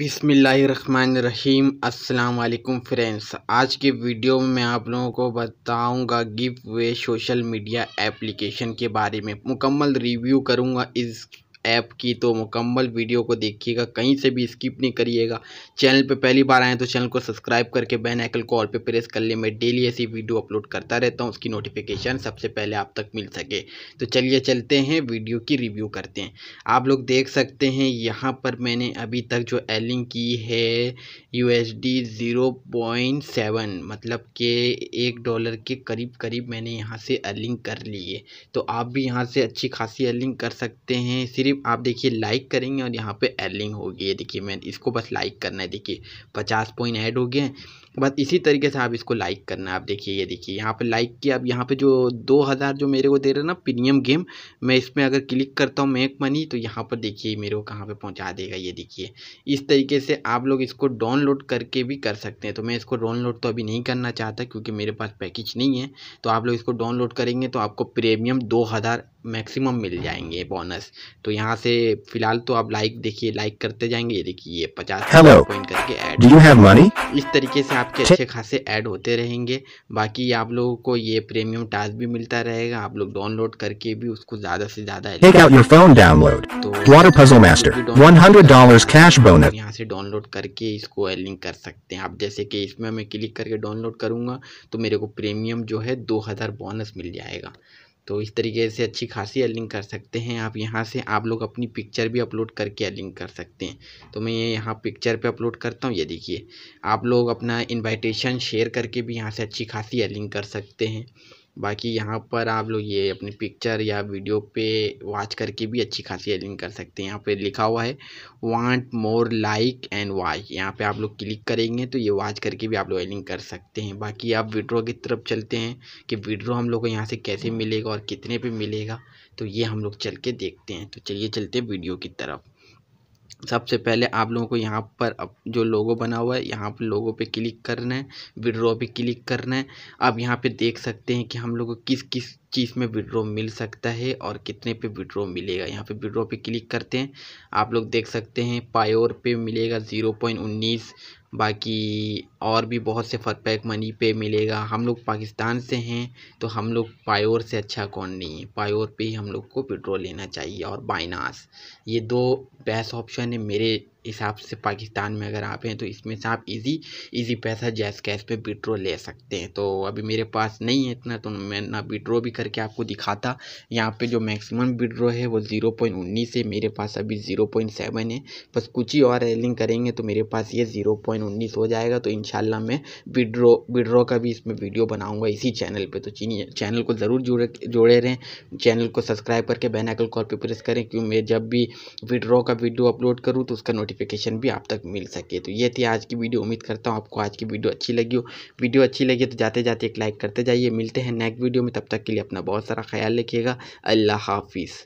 बिसमीम अल्लाम फ्रेंड्स आज के वीडियो में मैं आप लोगों को बताऊंगा give way social media application के बारे में मुकम्मल रिव्यू करूंगा इस ऐप की तो मुकम्मल वीडियो को देखिएगा कहीं से भी स्किप नहीं करिएगा चैनल पर पहली बार आए तो चैनल को सब्सक्राइब करके बेल आइकन को ऑल पे प्रेस कर ले मैं डेली ऐसी वीडियो अपलोड करता रहता हूँ उसकी नोटिफिकेशन सबसे पहले आप तक मिल सके तो चलिए चलते हैं वीडियो की रिव्यू करते हैं आप लोग देख सकते हैं यहाँ पर मैंने अभी तक जो एलिंग की है U S D zero point seven मतलब के एक डॉलर के करीब करीब मैंने यहाँ से अर्लिंग कर ली है तो आप भी यहाँ से अच्छी खासी अर्लिंग कर सकते हैं सिर्फ सिर्फ आप देखिए लाइक करेंगे और यहाँ पे एलिंग होगी ये देखिए मैं इसको बस लाइक करना है देखिए पचास पॉइंट ऐड हो गए बस इसी तरीके से आप इसको लाइक करना है आप देखिए ये देखिए यहाँ पे लाइक किया अब यहाँ पे जो दो हज़ार जो मेरे को दे रहा है ना प्रीमियम गेम मैं इसमें अगर क्लिक करता हूँ मेक मनी तो यहाँ पर देखिए मेरे को कहाँ पर पहुँचा देगा ये देखिए इस तरीके से आप लोग इसको डाउनलोड करके भी कर सकते हैं तो मैं इसको डाउनलोड तो अभी नहीं करना चाहता क्योंकि मेरे पास पैकेज नहीं है तो आप लोग इसको डाउनलोड करेंगे तो आपको प्रीमियम दो हज़ार मैक्सिमम मिल जाएंगे बोनस तो यहाँ से फिलहाल तो आप लाइक देखिए लाइक करते जाएंगे ये देखिए ये पचास पॉइंट करके ऐड इस तरीके से आपके अच्छे खासे ऐड होते रहेंगे बाकी आप लोगों को ये प्रीमियम टास्क भी मिलता रहेगा आप लोग डाउनलोड करके भी उसको ज्यादा से ज्यादा तो यहाँ से डाउनलोड करके इसको एलिंग कर सकते हैं आप जैसे कि इसमें मैं क्लिक करके डाउनलोड करूंगा तो मेरे को प्रीमियम जो है दो बोनस मिल जाएगा तो इस तरीके से अच्छी खासी अर्निंग कर सकते हैं आप यहाँ से आप लोग अपनी पिक्चर भी अपलोड करके अर्निंग कर सकते हैं तो मैं ये यहाँ पिक्चर पे अपलोड करता हूँ ये देखिए आप लोग अपना इनविटेशन शेयर करके भी यहाँ से अच्छी खासी अर्निंग कर सकते हैं बाकी यहाँ पर आप लोग ये अपनी पिक्चर या वीडियो पे वॉच करके भी अच्छी खासी अर्निंग कर सकते हैं यहाँ पे लिखा हुआ है want more like and watch यहाँ पे आप लोग क्लिक करेंगे तो ये वॉच करके भी आप लोग अर्निंग कर सकते हैं बाकी आप विड्रो की तरफ चलते हैं कि विड्रो हम लोग को यहाँ से कैसे मिलेगा और कितने पर मिलेगा तो ये हम लोग चल के देखते हैं तो चलिए चलते हैं वीडियो की तरफ सबसे पहले आप लोगों को यहाँ पर अब जो लोगो बना हुआ है यहाँ पर लोगो पे क्लिक करना है विड्रॉ पे क्लिक करना है आप यहाँ पे देख सकते हैं कि हम लोग को किस किस चीज़ में विड्रो मिल सकता है और कितने पे विड्रो मिलेगा यहाँ पे विड्रो पे क्लिक करते हैं आप लोग देख सकते हैं पायोर पे मिलेगा ज़ीरो पॉइंट उन्नीस बाकी और भी बहुत से पैक मनी पे मिलेगा हम लोग पाकिस्तान से हैं तो हम लोग पायोर से अच्छा कौन नहीं है पायोर पे ही हम लोग को विड्रो लेना चाहिए और बाइनास ये दो बेस्ट ऑप्शन है मेरे हिसाब से पाकिस्तान में अगर आप हैं तो इसमें से आप इजी इजी पैसा जैस कैश पे विड्रो ले सकते हैं तो अभी मेरे पास नहीं है इतना तो मैं ना विड्रो भी करके आपको दिखाता यहाँ पे जो मैक्सिमम विड्रो है वो ज़ीरो पॉइंट उन्नीस है मेरे पास अभी ज़ीरो पॉइंट सेवन है बस कुछ ही और रेलिंग करेंगे तो मेरे पास ये ज़ीरो पॉइंट उन्नीस हो जाएगा तो इन मैं विड्रो विड्रो का भी इसमें वीडियो बनाऊँगा इसी चैनल पर तो चैनल को ज़रूर जुड़े जोड़े रहें चैनल को सब्सक्राइब करके बैनाकल कॉल पर प्रेस करें क्यों मैं जब भी विड्रो का वीडियो अपलोड करूँ तो उसका नोटिस नोटिफिकेशन भी आप तक मिल सके तो ये थी आज की वीडियो उम्मीद करता हूँ आपको आज की वीडियो अच्छी लगी हो वीडियो अच्छी लगी तो जाते जाते एक लाइक करते जाइए मिलते हैं नेक्स्ट वीडियो में तब तक के लिए अपना बहुत सारा ख्याल रखिएगा अल्लाह हाफिज़